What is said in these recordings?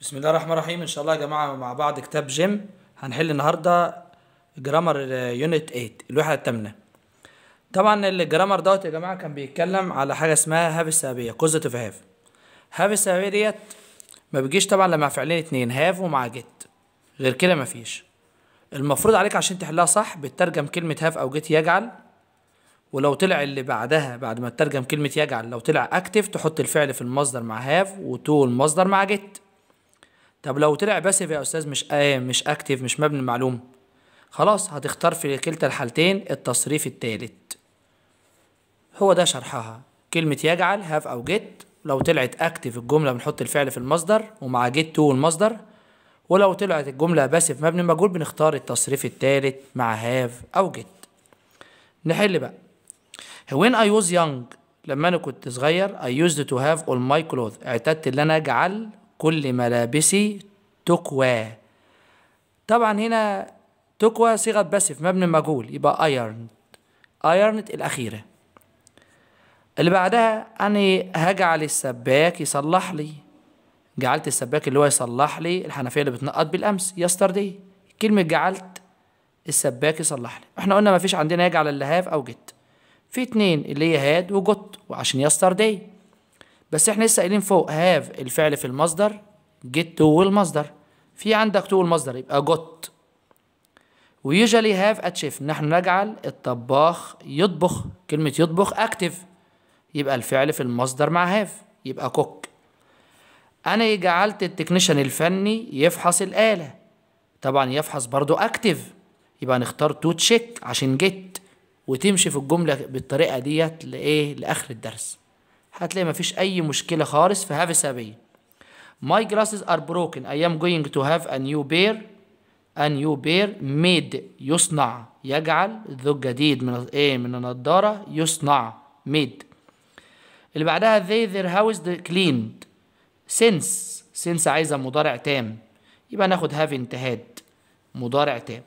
بسم الله الرحمن الرحيم ان شاء الله يا جماعه مع بعض كتاب جيم هنحل النهارده جرامر يونت 8 الوحده الثامنه طبعا الجرامر دوت يا جماعه كان بيتكلم على حاجه اسمها هاف السببيه كوزت اوف هاف هاف السببيه ديت ما بيجيش طبعا لما فعلين اتنين هاف ومع جيت غير كده ما فيش المفروض عليك عشان تحلها صح بتترجم كلمه هاف او جيت يجعل ولو طلع اللي بعدها بعد ما تترجم كلمه يجعل لو طلع اكتف تحط الفعل في المصدر مع هاف وتو المصدر مع جيت طب لو طلع باسيف يا استاذ مش آه مش اكتف مش مبني المعلوم خلاص هتختار في كلتا الحالتين التصريف الثالث هو ده شرحها كلمة يجعل هاف أو جيت لو طلعت أكتف الجملة بنحط الفعل في المصدر ومع جيت تو المصدر ولو طلعت الجملة باسف مبني مجهول بنختار التصريف الثالث مع هاف أو جيت نحل بقى when I was young لما أنا كنت صغير I used to have all my clothes اعتدت إن أنا أجعل كل ملابسي تكوى طبعا هنا تكوى صيغة باسف مبني مجهول يبقى ايرن ايرن الأخيرة اللي بعدها أنا هجعل السباك يصلح لي جعلت السباك اللي هو يصلح لي الحنفية اللي بتنقط بالأمس يستر دي كلمة جعلت السباك يصلح لي احنا قلنا مفيش عندنا يجعل اللهاف أو جت في اتنين اللي هي هاد وجت وعشان يستر دي بس احنا لسه قايلين فوق هاف الفعل في المصدر جيت تو والمصدر في عندك تو والمصدر يبقى جوت ويوجوالي هاف اتشيف نحن نجعل الطباخ يطبخ كلمة يطبخ اكتف يبقى الفعل في المصدر مع هاف يبقى كوك انا إيه جعلت التكنيشن الفني يفحص الآلة طبعا يفحص برضو اكتف يبقى نختار تو تشيك عشان جيت وتمشي في الجملة بالطريقة ديت لإيه لآخر الدرس هتلاقي مفيش أي مشكلة خالص في هاف سابية My glasses are broken I am going to have a new pair a new pair made يصنع يجعل ذو الجديد من ايه من النضارة يصنع made اللي بعدها they their house cleaned since since عايزة مضارع تام يبقى ناخد have انتهاد مضارع تام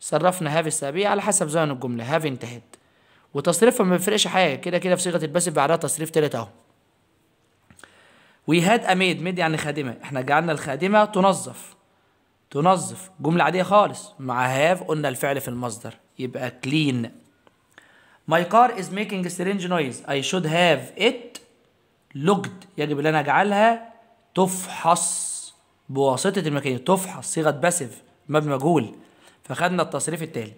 صرفنا have السابية على حسب زمن الجملة have انتهاد وتصريفها ما بيفرقش حاجه كده كده في صيغه الباسف بعدها تصريف تالت اهو وي هاد اميد ميد يعني خادمه احنا جعلنا الخادمه تنظف تنظف جمله عاديه خالص مع هاف قلنا الفعل في المصدر يبقى كلين ماي كار از ميكينج سترينج نويز اي شود هاف ات لوكد يجب ان انا اجعلها تفحص بواسطة المكان تفحص صيغة باسف مبني مجهول فخدنا التصريف التالي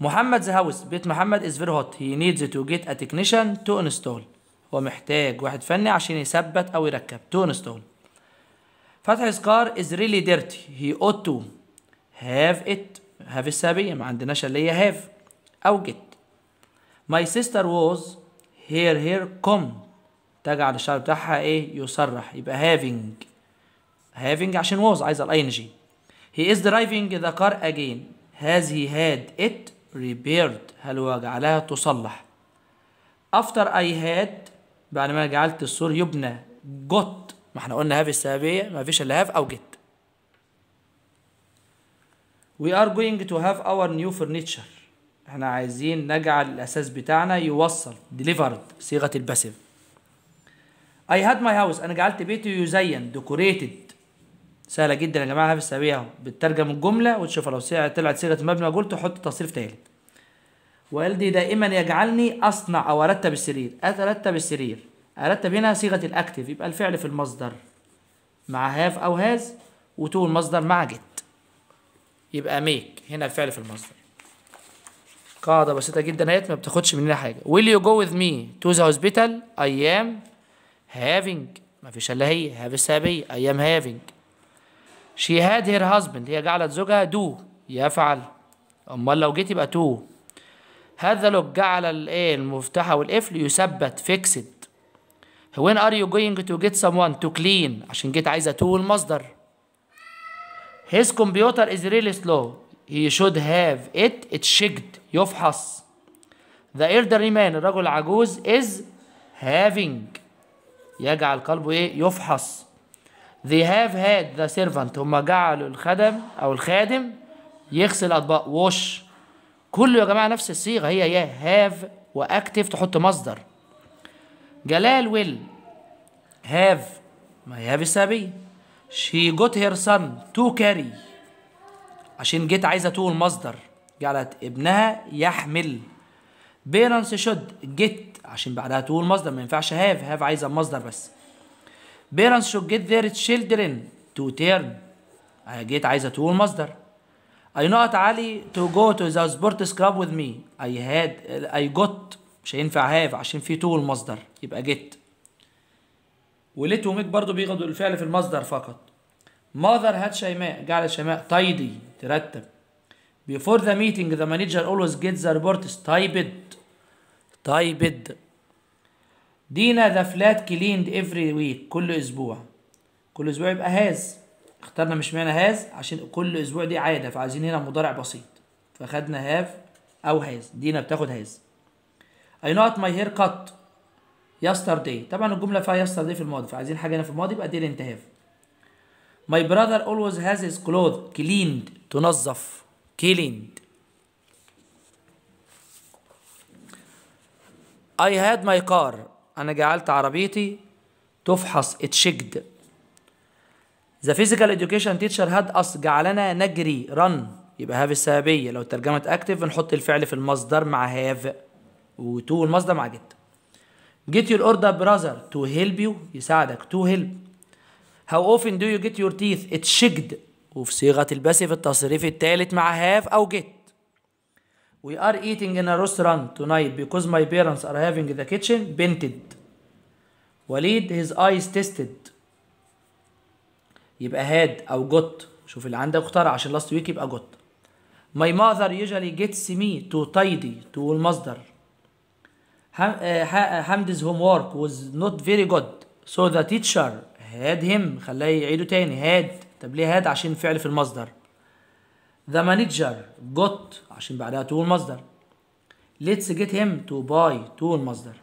محمد ذا هاوس بيت محمد از فيري هوت هي نيدز تو جيت ا تكنيشن تو انستول هو محتاج واحد فني عشان يثبت او يركب تو انستول فتح سكار از ريلي ديرتي هي اوت تو هاف ات هاف السبيه ما عندناش اللي هي هاف او جيت ماي سيستر ووز هير هير كوم تجعل الشعر بتاعها ايه يصرح يبقى هافينج هافينج عشان ووز عايزه الاي ان جي هي از درايفنج ذا كار اجين هاز هي هاد ات repaired هل هو جعلها تصلح after I had بعد ما جعلت السور يبنى got ما احنا قلنا هاف السببية ما فيش الا هاف او get we are going to have our new furniture احنا عايزين نجعل الاساس بتاعنا يوصل delivered صيغة الباسيف I had my house انا جعلت بيتي يزين decorated سهله جدا يا جماعه هفس اهو بتترجم الجمله وتشوفها لو طلعت صيغه المبنى قلت حط تصريف ثالث والدي دائما يجعلني اصنع او ارتب السرير اترتب السرير ارتب هنا صيغه الاكتف يبقى الفعل في المصدر مع هاف او هاز وتو المصدر مع جت يبقى ميك هنا الفعل في المصدر قاعدة بسيطة جدا هيت ما بتاخدش مننا حاجة will you go with me to the hospital I am having مفيش الا هي هاف السببية I am having she had her husband هي جعلت زوجها do يفعل امال لو جيت يبقى to هذا لو جعل الايه المفتاحة والقفل يثبت fixed when are you going to get someone to clean عشان جيت عايزة to المصدر his computer is really slow he should have it checked. يفحص the elderly man الرجل العجوز is having يجعل قلبه ايه يفحص they have had the servant هم جعلوا الخدم او الخادم يغسل الاطباق ووش كله يا جماعه نفس الصيغه هي يا هاف واكتف تحط مصدر جلال ويل هاف ما هي هاف السببيه شي جوت هير سن تو كاري عشان جيت عايزه تو المصدر جعلت ابنها يحمل بيرنس شود جيت عشان بعدها تو المصدر ما ينفعش هاف هاف عايزه المصدر بس parents should get their children to turn I get عايزة to مصدر I not علي to go to the sports club with me I had I got مش هينفع have عشان في to مصدر يبقى get وليت وميك برضو بياخدوا الفعل في المصدر فقط mother had شيماء جعلت شيماء تايدي ترتب Before the meeting the manager always gets the reports typed typed دينا ذا فلات كليند افري ويك كل اسبوع كل اسبوع يبقى هاز اخترنا مش معنى هاز عشان كل اسبوع دي عاده فعايزين هنا مضارع بسيط فاخدنا هاف او هاز دينا بتاخد هاز اي نوت ماي هير كات يسترداي طبعا الجمله فيها يسترداي في الماضي فعايزين حاجه هنا في الماضي يبقى دي هاف ماي براذر اولويز هاز هيز كلوث كليند تنظف كليند I had my car أنا جعلت عربيتي تفحص اتشجد The physical education teacher had us جعلنا نجري رن يبقى هاف السببية لو ترجمت اكتف نحط الفعل في المصدر مع هاف وتو المصدر مع جت get your order brother to help you يساعدك to help how often do you get your teeth اتشجد وفي صيغة الباسيف التصريف الثالث مع هاف أو جت We are eating in a restaurant tonight because my parents are having the kitchen painted. وليد his eyes tested. يبقى هاد أو جوت شوف اللي عندك اختار عشان لاست ويك يبقى جوت. My mother usually gets me to tidy to المصدر. Hamd's homework was not very good so the teacher had him خلاه يعيده تاني had طب ليه had عشان فعل في المصدر. The manager got عشان بعدها تو المصدر Let's get him to buy تو المصدر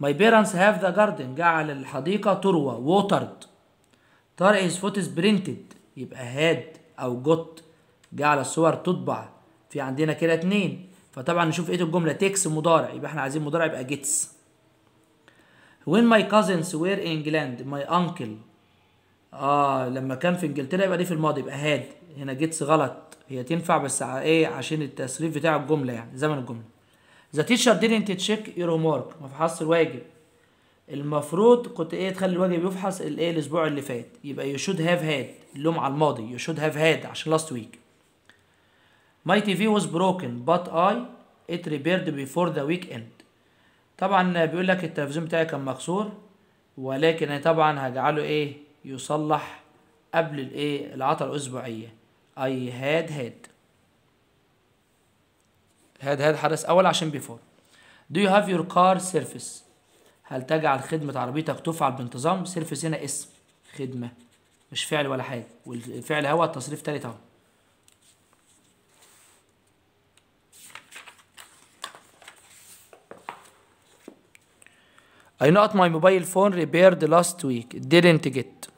My parents have the garden جعل الحديقة تروى ووترد طارق his foot is يبقى هاد أو جوت جعل الصور تطبع في عندنا كده اتنين فطبعا نشوف ايه الجملة تكس مضارع يبقى احنا عايزين مضارع يبقى gets When my cousins were in England my uncle اه لما كان في انجلترا يبقى دي في الماضي يبقى had هنا جيتس غلط هي تنفع بس ايه عشان التصريف بتاع الجمله يعني زمن الجمله ذا تيشر didn't تشيك your homework ما فحصش الواجب المفروض كنت ايه تخلي الواجب يفحص الايه الاسبوع اللي فات يبقى يو شود هاف هاد اللوم على الماضي يو شود هاف هاد عشان لاست ويك ماي تي في واز بروكن بات اي ات ريبيرد بيفور ذا ويك اند طبعا بيقول لك التلفزيون بتاعي كان مكسور ولكن طبعا هجعله ايه يصلح قبل الايه العطله الاسبوعيه I had had had had حدث أول عشان before Do you have your car service هل تجعل خدمة عربيتك تفعل بانتظام service هنا اسم خدمة مش فعل ولا حاجة والفعل هو التصريف تالت اهو I not my mobile phone repaired last week didn't get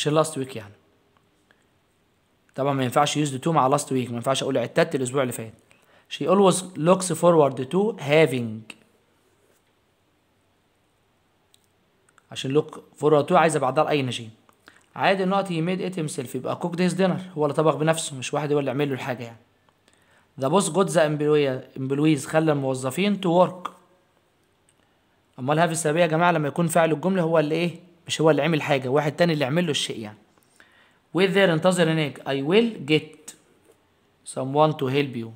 عشان لاست ويك يعني طبعا ما ينفعش يوز تو مع لاست ويك ما ينفعش اقول اعتدت الاسبوع اللي فات she always looks forward to having عشان لوك فورا تو عايزه بعدها لاي ان عادي ان هي ميد ات himself يبقى كوك ديز دينر هو اللي طبخ بنفسه مش واحد هو اللي عمل له الحاجه يعني ذا بوس جود ذا امبلويز خلى الموظفين تو ورك امال هاف السببيه يا جماعه لما يكون فاعل الجمله هو اللي ايه مش هو اللي عمل حاجه واحد تاني اللي عمل له الشيء يعني wait there انتظر هناك I will get someone to help you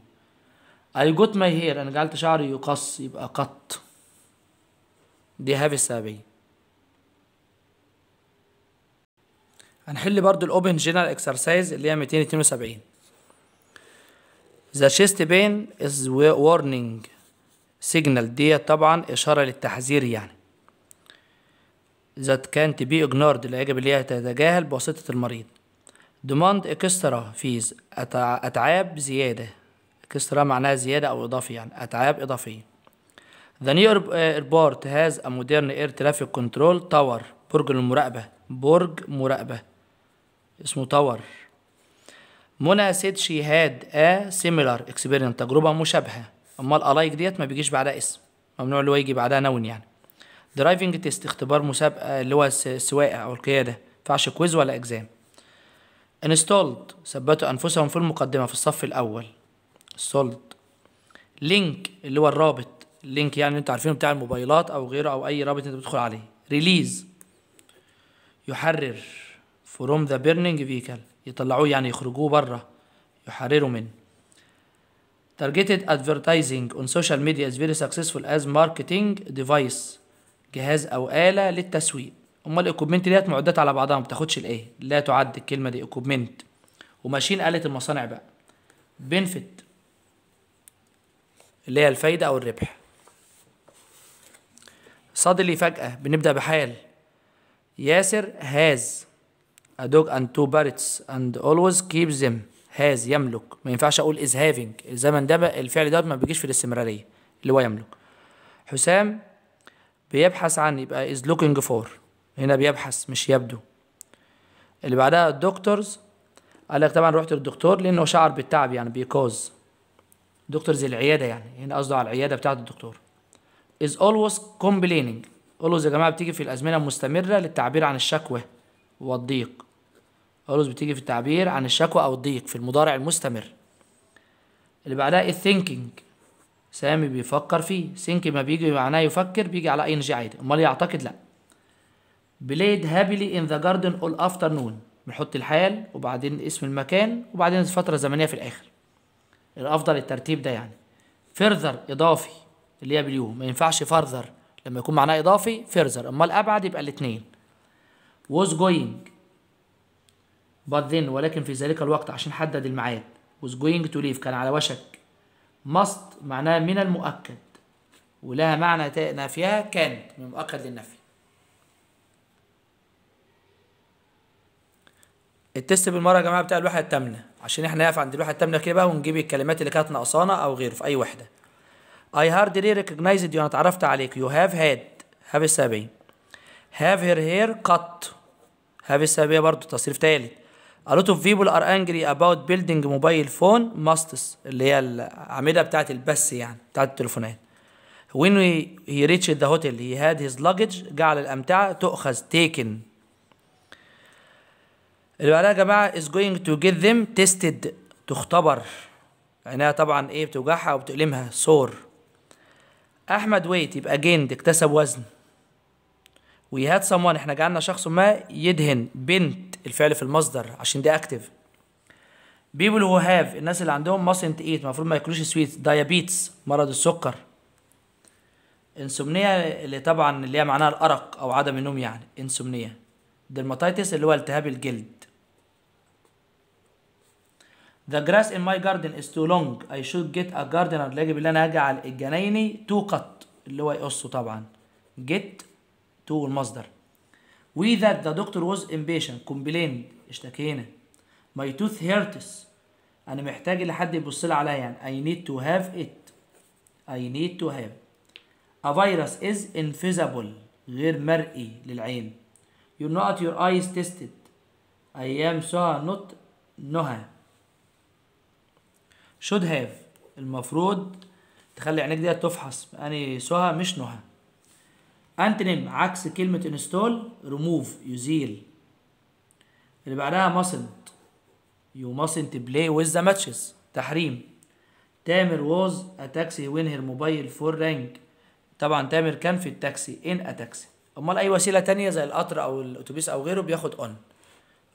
I got my hair انا جعلت شعري يقص يبقى قط دي هاف السببيه هنحل برضو الاوبن جنرال اكسرسايز اللي هي 272 the chest pain is warning signal ديت طبعا اشاره للتحذير يعني that can't be ignored لا أن تتجاهل بواسطة المريض demand extra fees أتعاب زيادة extra معناها زيادة أو إضافي يعني أتعاب إضافية The new airport has a modern air traffic control tower برج المراقبة برج مراقبة اسمه tower منى said she had a similar experience تجربة مشابهة أمال ألايك ديت ما بيجيش بعدها اسم ممنوع اللي هو يجي بعدها نون يعني درايفنج تيست اختبار مسابقه اللي هو السواقه او القياده ينفعش كويز ولا اكزام انستولد ثبتوا انفسهم في المقدمه في الصف الاول انستولد لينك اللي هو الرابط لينك يعني انتوا عارفينه بتاع الموبايلات او غيره او اي رابط انت بتدخل عليه ريليز يحرر فروم ذا بيرنينج فيكل يطلعوه يعني يخرجوه بره يحرروا منه targeted advertising on social media is very successful as marketing device جهاز او اله للتسويق امال الايكوبمنت ديت معدات على بعضها ما بتاخدش الايه لا تعد الكلمه دي ايكوبمنت وماشين آلة المصانع بقى بنفت اللي هي الفايدة أو الربح صادلي فجأة بنبدأ بحال ياسر هاز a dog and two parrots and always keeps them هاز يملك ما ينفعش أقول is having الزمن ده الفعل ده ما بيجيش في الاستمرارية اللي هو يملك حسام بيبحث عن يبقى is looking for هنا بيبحث مش يبدو اللي بعدها الدكتورز قال لك طبعا رحت للدكتور لانه شعر بالتعب يعني بيكوز دكتورز العياده يعني هنا قصده على العياده بتاعت الدكتور is always complaining always يا جماعه بتيجي في الازمنه المستمره للتعبير عن الشكوى والضيق always بتيجي في التعبير عن الشكوى او الضيق في المضارع المستمر اللي بعدها is thinking سامي بيفكر فيه سينك ما بيجي معناه يفكر بيجي على اي ان جي عادي امال يعتقد لا بليد هابيلي ان ذا جاردن اول افترنون بنحط الحال وبعدين اسم المكان وبعدين الفتره الزمنيه في الاخر الافضل الترتيب ده يعني فيرذر اضافي اللي هي باليوم ما ينفعش فرذر لما يكون معناه اضافي فيرذر امال ابعد يبقى الاثنين was going but then ولكن في ذلك الوقت عشان حدد الميعاد was going to leave كان على وشك must معناها من المؤكد ولها معنى نافيها كانت من المؤكد للنفي التست بالمره يا جماعه بتاع الواحد الثامنه عشان احنا نقف عند الواحد الثامنه كده بقى ونجيب الكلمات اللي كانت ناقصانا او غيره في اي وحده I hardly recognized you انا اتعرفت عليك you have had have السببيه have her hair cut have السببيه برضو تصريف تالت A lot of people are angry about building mobile phone masts اللي هي الأعمدة بتاعة البث يعني بتاعة التليفونات. When we, he reached the hotel he had his luggage جعل الأمتعة تؤخذ taken. اللي بعدها يا جماعة is going to get them tested تختبر. عينيها طبعا إيه بتوجعها وبتؤلمها سور. أحمد ويت يبقى جيند اكتسب وزن. We had someone احنا جعلنا شخص ما يدهن بنت الفعل في المصدر عشان ده اكتف people who have الناس اللي عندهم mustn't eat المفروض ما ياكلوش سويت diabetes مرض السكر انسومنيا اللي طبعا اللي هي معناها الارق او عدم النوم يعني انسومنيا dermatitis اللي هو التهاب الجلد The grass in my garden is too long I should get a gardener يجب ان انا اجعل الجنايني تو قط اللي هو يقصه طبعا get تو المصدر We that the doctor was impatient complained اشتكينا My tooth hurts أنا محتاج إن حد يبص لي عليا يعني I need to have it I need to have A virus is invisible غير مرئي للعين You're not your eyes tested I am so not نهى should have المفروض تخلي عينيك دي تفحص يعني سها مش نهى انتنم عكس كلمه انستول ريموف يزيل اللي بعدها mustn't يو mustn't play with the matches تحريم تامر was a taxi هير her mobile phone طبعا تامر كان في التاكسي ان اتاكسي امال اي وسيله تانية زي القطر او الاتوبيس او غيره بياخد on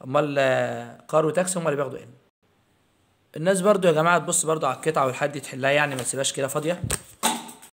امال قار آه، وتاكسي هم اللي بياخدوا ان الناس برضو يا جماعه تبص برضو على القطعه والحد تحلها يعني ما تسيبهاش كده فاضيه